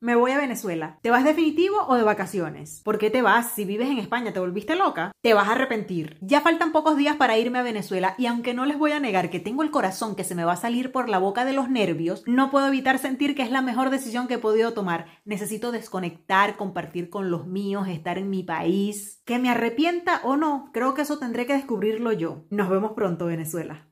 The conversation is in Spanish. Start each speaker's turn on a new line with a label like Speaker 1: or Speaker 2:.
Speaker 1: me voy a Venezuela. ¿Te vas definitivo o de vacaciones? ¿Por qué te vas? Si vives en España, ¿te volviste loca? Te vas a arrepentir. Ya faltan pocos días para irme a Venezuela y aunque no les voy a negar que tengo el corazón que se me va a salir por la boca de los nervios, no puedo evitar sentir que es la mejor decisión que he podido tomar. Necesito desconectar, compartir con los míos, estar en mi país. Que me arrepienta o no, creo que eso tendré que descubrirlo yo. Nos vemos pronto, Venezuela.